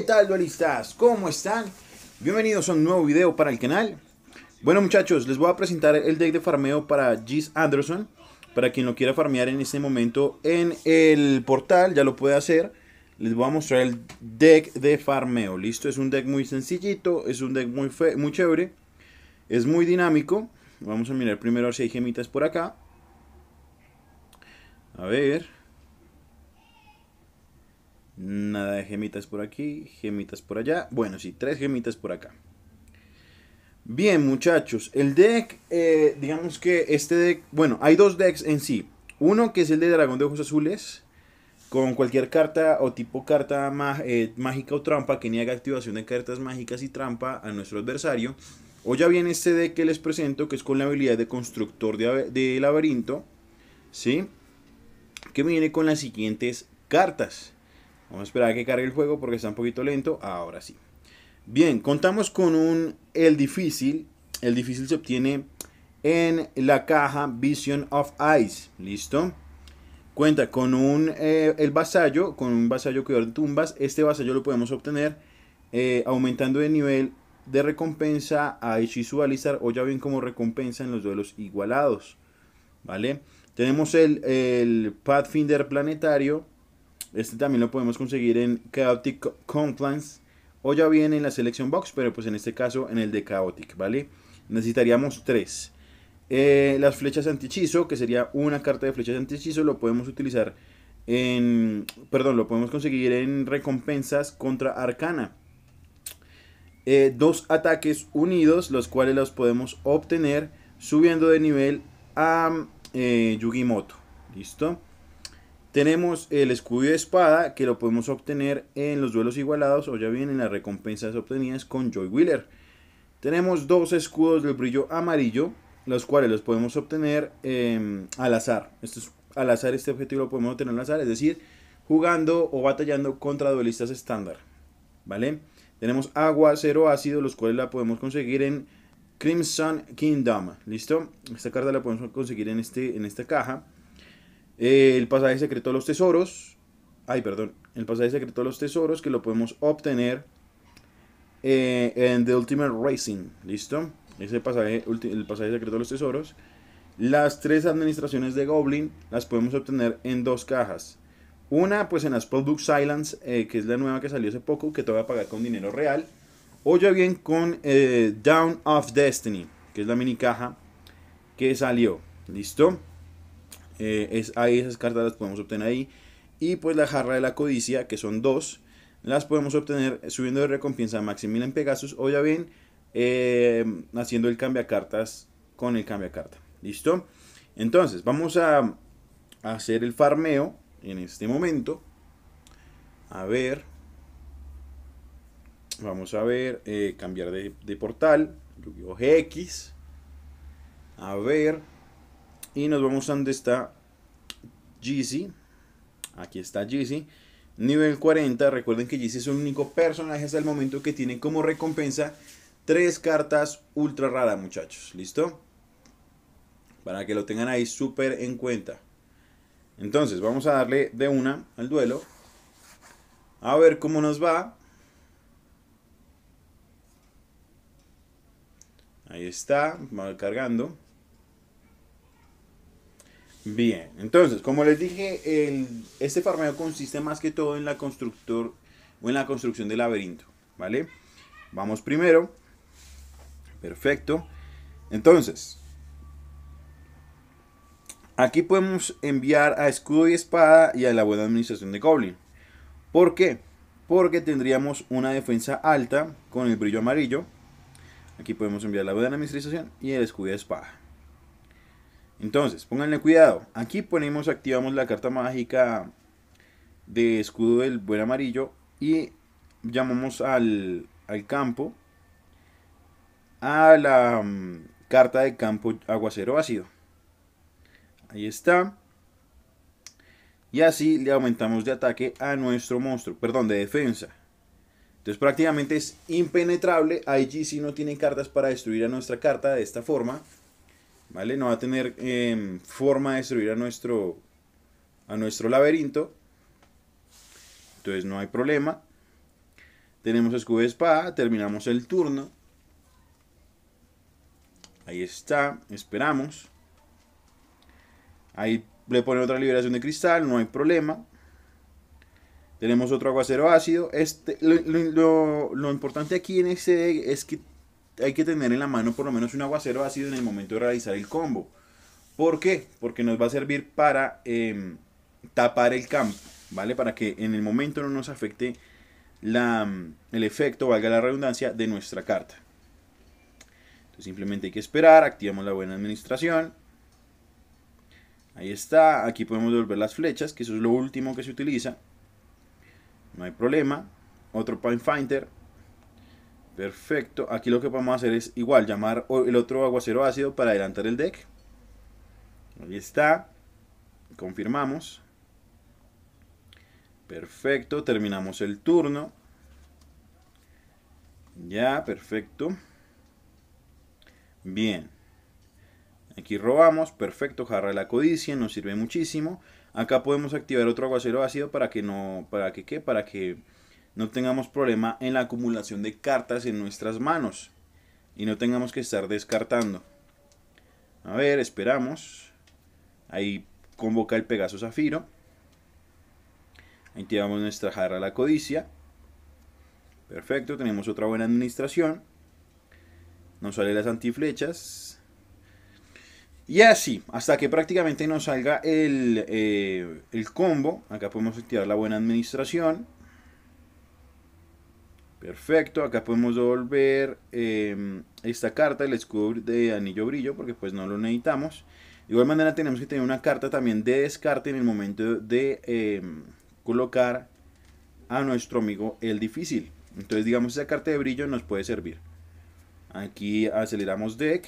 ¿Qué tal, dualistas? ¿Cómo están? Bienvenidos a un nuevo video para el canal. Bueno, muchachos, les voy a presentar el deck de farmeo para Gis Anderson. Para quien lo quiera farmear en este momento en el portal, ya lo puede hacer. Les voy a mostrar el deck de farmeo, ¿listo? Es un deck muy sencillito, es un deck muy, fe muy chévere. Es muy dinámico. Vamos a mirar primero si hay gemitas por acá. A ver... Nada de gemitas por aquí, gemitas por allá. Bueno, sí, tres gemitas por acá. Bien, muchachos, el deck, eh, digamos que este deck, bueno, hay dos decks en sí. Uno que es el de Dragón de Ojos Azules, con cualquier carta o tipo carta eh, mágica o trampa que niega activación de cartas mágicas y trampa a nuestro adversario. O ya viene este deck que les presento, que es con la habilidad de Constructor de, de Laberinto, ¿sí? Que viene con las siguientes cartas. Vamos a esperar a que cargue el juego porque está un poquito lento. Ahora sí. Bien, contamos con un el difícil. El difícil se obtiene en la caja Vision of Ice. ¿Listo? Cuenta con un eh, el vasallo, con un vasallo que de tumbas. Este vasallo lo podemos obtener eh, aumentando de nivel de recompensa a visualizar o ya bien como recompensa en los duelos igualados. ¿Vale? Tenemos el, el Pathfinder planetario este también lo podemos conseguir en Chaotic Compliance o ya viene en la Selección Box, pero pues en este caso en el de Chaotic, ¿vale? Necesitaríamos tres. Eh, las flechas antichizo, que sería una carta de flechas antichizo, lo podemos utilizar en... Perdón, lo podemos conseguir en recompensas contra Arcana. Eh, dos ataques unidos, los cuales los podemos obtener subiendo de nivel a eh, Yugimoto. ¿Listo? Tenemos el escudo de espada que lo podemos obtener en los duelos igualados o ya bien en las recompensas obtenidas con Joy Wheeler. Tenemos dos escudos del brillo amarillo, los cuales los podemos obtener em, al azar. Esto al azar este objetivo lo podemos obtener al azar, es decir, jugando o batallando contra duelistas estándar. ¿Vale? Tenemos agua, cero ácido, los cuales la podemos conseguir en Crimson Kingdom. ¿Listo? Esta carta la podemos conseguir en, este, en esta caja. Eh, el pasaje secreto de los tesoros. Ay, perdón. El pasaje secreto de los tesoros que lo podemos obtener eh, en The Ultimate Racing. ¿Listo? Ese pasaje, el pasaje secreto de los tesoros. Las tres administraciones de Goblin las podemos obtener en dos cajas. Una, pues en las Book Silence, eh, que es la nueva que salió hace poco, que te voy a pagar con dinero real. O ya bien con Down of Destiny, que es la mini caja que salió. ¿Listo? Eh, ahí esas cartas las podemos obtener ahí. Y pues la jarra de la codicia, que son dos, las podemos obtener subiendo de recompensa a en Pegasus o ya bien eh, haciendo el cambio a cartas con el cambio a carta. ¿Listo? Entonces, vamos a hacer el farmeo en este momento. A ver. Vamos a ver. Eh, cambiar de, portal. GX. A ver. Y nos vamos a donde está Jeezy. Aquí está Jeezy. Nivel 40. Recuerden que Jeezy es el único personaje hasta el momento que tiene como recompensa tres cartas ultra raras, muchachos. ¿Listo? Para que lo tengan ahí súper en cuenta. Entonces, vamos a darle de una al duelo. A ver cómo nos va. Ahí está, va cargando. Bien, entonces, como les dije, el, este farmeo consiste más que todo en la constructor o en la construcción del laberinto, ¿vale? Vamos primero. Perfecto. Entonces, aquí podemos enviar a escudo y espada y a la buena administración de Goblin. ¿Por qué? Porque tendríamos una defensa alta con el brillo amarillo. Aquí podemos enviar la buena administración y el escudo y espada. Entonces, pónganle cuidado. Aquí ponemos, activamos la carta mágica de escudo del buen amarillo y llamamos al, campo a la mm, carta de campo aguacero ácido. Ahí está. Y así le aumentamos de ataque a nuestro monstruo, perdón, de defensa. Entonces prácticamente es impenetrable. Allí si no tiene cartas para destruir a nuestra carta de esta forma. ¿vale? No va a tener em, forma de destruir a nuestro, a nuestro laberinto. Entonces no hay problema. Tenemos escudo de espada, terminamos el turno. Ahí está, esperamos. Ahí le pone otra liberación de cristal, no hay problema. Tenemos otro aguacero ácido. Este, lo, importante aquí en este es que hay que tener en la mano por lo menos un aguacero ácido en el momento de realizar el combo. ¿Por qué? Porque nos va a servir para em, tapar el campo, ¿vale? Para que en el momento no nos afecte em, el efecto, valga la redundancia, de nuestra carta. Entonces simplemente hay que esperar, activamos la buena administración. Ahí está, aquí podemos devolver las flechas, que eso es lo último que se utiliza. No hay problema. Otro finder Perfecto. Aquí lo que vamos a hacer es igual, llamar el otro aguacero ácido para adelantar el deck. Ahí está. Confirmamos. Perfecto, terminamos el turno. Ya, perfecto. Bien. Aquí robamos, perfecto, jarra la codicia, nos sirve muchísimo. Acá podemos activar otro aguacero ácido para que no, para que qué, para que no tengamos problema en la acumulación de cartas en nuestras manos y no tengamos que estar descartando. A ver, esperamos. Ahí convoca el Pegaso Zafiro. Ahí tiramos nuestra jarra a la codicia. Perfecto, tenemos otra buena administración. Nos sale las antiflechas. Y así, hasta que prácticamente nos salga el, eh, el combo. Acá podemos activar la buena administración. Perfecto, acá podemos devolver em, esta carta, el escudo de anillo brillo, porque pues no lo necesitamos. De igual manera tenemos que tener una carta también de descarte en el momento de em, colocar a nuestro amigo el difícil. Entonces digamos esa carta de brillo nos puede servir. Aquí aceleramos deck.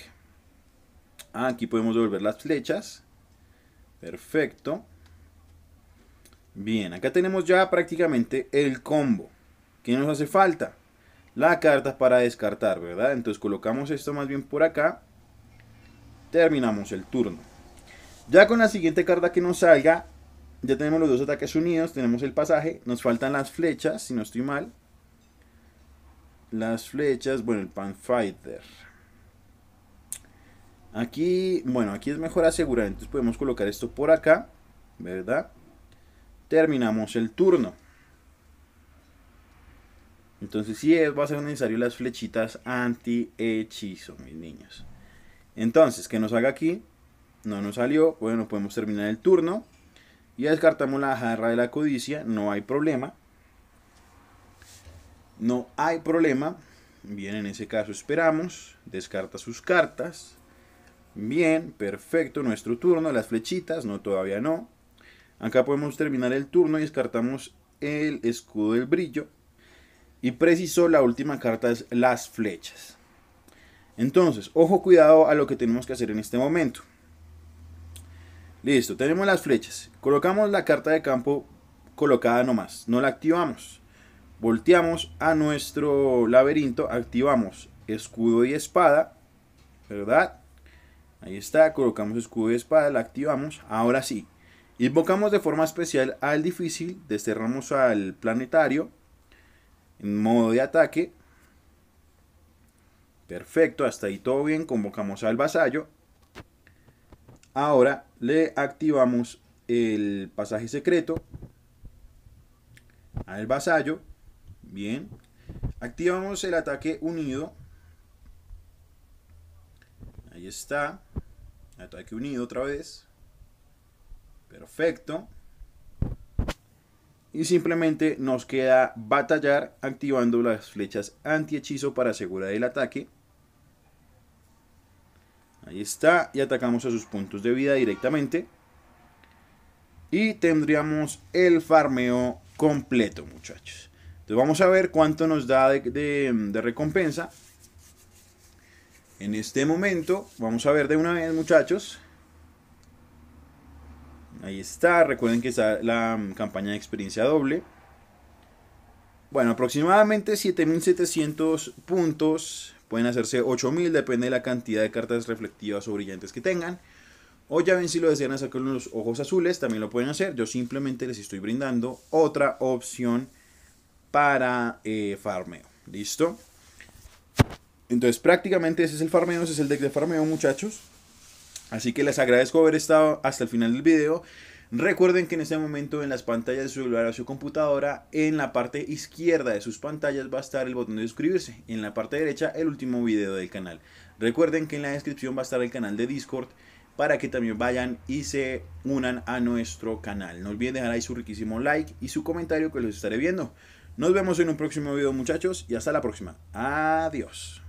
Aquí podemos devolver las flechas. Perfecto. Bien, acá tenemos ya prácticamente el combo. ¿Qué nos hace falta? La carta para descartar, ¿verdad? Entonces colocamos esto más bien por acá. Terminamos el turno. Ya con la siguiente carta que nos salga, ya tenemos los dos ataques unidos, tenemos el pasaje, nos faltan las flechas, si no estoy mal. Las flechas, bueno, el Panfighter. Aquí, bueno, aquí es mejor asegurar, entonces podemos colocar esto por acá, ¿verdad? Terminamos el turno. Entonces sí va a ser necesario las flechitas anti-hechizo, mis niños. Entonces, ¿qué nos haga aquí? No nos salió. Bueno, podemos terminar el turno. Y descartamos la jarra de la codicia. No hay problema. No hay problema. Bien, en ese caso esperamos. Descarta sus cartas. Bien, perfecto. Nuestro turno. Las flechitas. No, todavía no. Acá podemos terminar el turno y descartamos el escudo del brillo y preciso, la última carta es las flechas. Entonces, ojo cuidado a lo que tenemos que hacer en este momento. Listo, tenemos las flechas. Colocamos la carta de campo colocada nomás, no la activamos. Volteamos a nuestro laberinto, activamos escudo y espada, ¿verdad? Ahí está, colocamos escudo y espada, la activamos. Ahora sí, invocamos de forma especial al difícil, desterramos al planetario modo de ataque. Perfecto, hasta ahí todo bien. Convocamos al vasallo. Ahora le activamos el pasaje secreto al vasallo. Bien. Activamos el ataque unido. Ahí está. Ataque unido otra vez. Perfecto y simplemente nos queda batallar activando las flechas antihechizo para asegurar el ataque. Ahí está, y atacamos a sus puntos de vida directamente. Y tendríamos el farmeo completo, muchachos. Entonces vamos a ver cuánto nos da de recompensa. En este momento, vamos a ver de una vez, muchachos. Ahí está. Recuerden que está la mm, campaña de experiencia doble. Bueno, aproximadamente 7.700 puntos. Pueden hacerse 8.000, depende de la cantidad de cartas reflectivas o brillantes que tengan. O ya ven si lo desean hacer con los ojos azules, también lo pueden hacer. Yo simplemente les estoy brindando otra opción para eh, farmeo. ¿Listo? Entonces prácticamente ese es el farmeo, ese es el deck de farmeo muchachos. Así que les agradezco haber estado hasta el final del video. Recuerden que en este momento en las pantallas de su celular o su computadora, en la parte izquierda de sus pantallas va a estar el botón de suscribirse y en la parte derecha el último video del canal. Recuerden que en la descripción va a estar el canal de Discord para que también vayan y se unan a nuestro canal. No olviden dejar ahí su riquísimo like y su comentario que los estaré viendo. Nos vemos en un próximo video muchachos y hasta la próxima. Adiós.